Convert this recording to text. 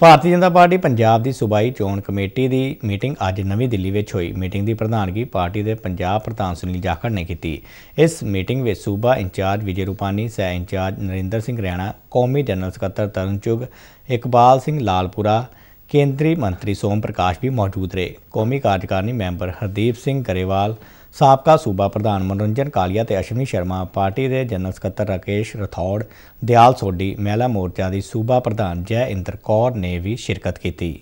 ਭਾਰਤੀ ਜਨਤਾ party Punjab ਦੀ ਸੂਬਾਈ ਚੋਣ committee ਦੀ meeting ਅੱਜ ਨਵੀਂ ਦਿੱਲੀ ਵਿੱਚ ਹੋਈ ਮੀਟਿੰਗ ਦੀ ਪ੍ਰਧਾਨਗੀ ਪਾਰਟੀ ਦੇ ਪੰਜਾਬ ਪ੍ਰਧਾਨ ਸੁਨੀਲ ਜਾਖੜ ਨੇ ਕੀਤੀ ਇਸ ਮੀਟਿੰਗ ਵਿੱਚ ਸੂਬਾ ਇੰਚਾਰਜ ਵਿਜੇ ਰੂਪਾਨੀ ਸਹਿ ਇੰਚਾਰਜ ਨਰਿੰਦਰ ਸਿੰਘ ਰੈਣਾ ਕੌਮੀ ਜਨਰਲ ਸਕੱਤਰ ਤਰਨਚੁਗ ਇਕਬਾਲ ਸਿੰਘ ਲਾਲਪੁਰਾ ਕੇਂਦਰੀ ਮੰਤਰੀ ਸੋਮ ਪ੍ਰਕਾਸ਼ ਵੀ ਮੌਜੂਦ ਰਹੇ ਕੌਮੀ ਕਾਰਜਕਾਰਨੀ ਮੈਂਬਰ ਹਰਦੀਪ ਸਿੰਘ ਗਰੇਵਾਲ ਸਾਬਕਾ ਸੂਬਾ ਪ੍ਰਧਾਨ ਮਨਰੰਜਨ ਕਾਲੀਆ ਤੇ ਅਸ਼ਵਨੀ ਸ਼ਰਮਾ ਪਾਰਟੀ ਦੇ ਜਨਰਲ ਸਕੱਤਰ ਰਾਕੇਸ਼ ਰਥੌੜ ਦਿਆਲ ਸੋਢੀ ਮਹਿਲਾ ਮੋਰਚਾ ਦੀ ਸੂਬਾ ਪ੍ਰਧਾਨ ਜੈ ਇੰਦਰ ਕੌਰ ਨੇ ਵੀ ਸ਼ਿਰਕਤ ਕੀਤੀ